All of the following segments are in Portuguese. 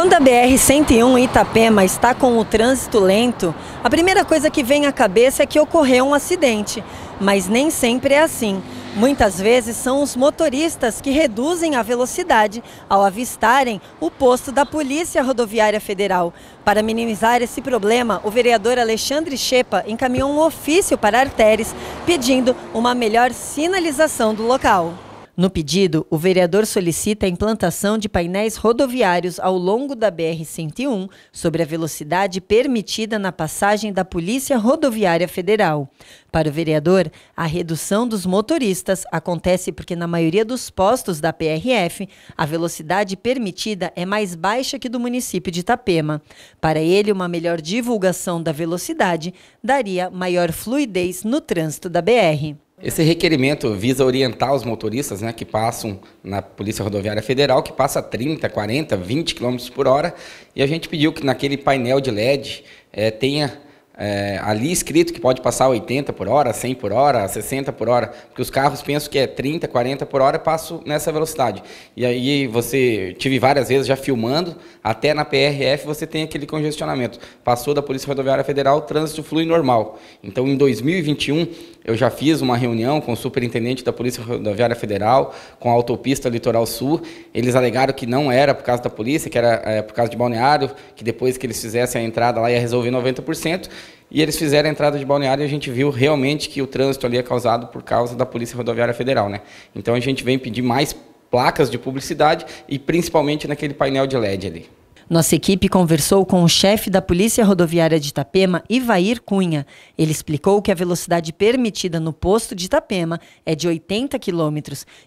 Quando a BR-101 Itapema está com o trânsito lento, a primeira coisa que vem à cabeça é que ocorreu um acidente. Mas nem sempre é assim. Muitas vezes são os motoristas que reduzem a velocidade ao avistarem o posto da Polícia Rodoviária Federal. Para minimizar esse problema, o vereador Alexandre Shepa encaminhou um ofício para Arteres pedindo uma melhor sinalização do local. No pedido, o vereador solicita a implantação de painéis rodoviários ao longo da BR-101 sobre a velocidade permitida na passagem da Polícia Rodoviária Federal. Para o vereador, a redução dos motoristas acontece porque, na maioria dos postos da PRF, a velocidade permitida é mais baixa que do município de Itapema. Para ele, uma melhor divulgação da velocidade daria maior fluidez no trânsito da BR. Esse requerimento visa orientar os motoristas né, que passam na Polícia Rodoviária Federal, que passa 30, 40, 20 km por hora, e a gente pediu que naquele painel de LED é, eh, tenha é, ali escrito que pode passar 80 por hora, 100 por hora, 60 por hora, porque os carros pensam que é 30, 40 por hora, passo nessa velocidade. E aí você, tive várias vezes já filmando, até na PRF você tem aquele congestionamento. Passou da Polícia Rodoviária Federal, o trânsito flui normal. Então em 2021 eu já fiz uma reunião com o superintendente da Polícia Rodoviária Federal, com a autopista Litoral Sul. Eles alegaram que não era por causa da polícia, que era é, por causa de balneário, que depois que eles fizessem a entrada lá ia resolver 90%. E eles fizeram a entrada de balneário e a gente viu realmente que o trânsito ali é causado por causa da Polícia Rodoviária Federal, né? Então a gente vem pedir mais placas de publicidade e principalmente naquele painel de LED ali. Nossa equipe conversou com o chefe da Polícia Rodoviária de Itapema, Ivair Cunha. Ele explicou que a velocidade permitida no posto de Itapema é de 80 km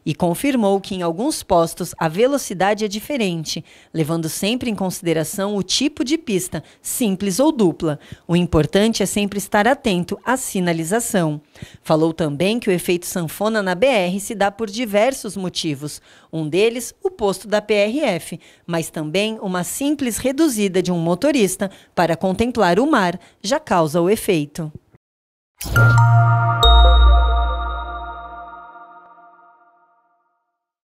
e confirmou que em alguns postos a velocidade é diferente, levando sempre em consideração o tipo de pista, simples ou dupla. O importante é sempre estar atento à sinalização. Falou também que o efeito sanfona na BR se dá por diversos motivos, um deles o posto da PRF, mas também uma sinalização simples reduzida de um motorista para contemplar o mar já causa o efeito.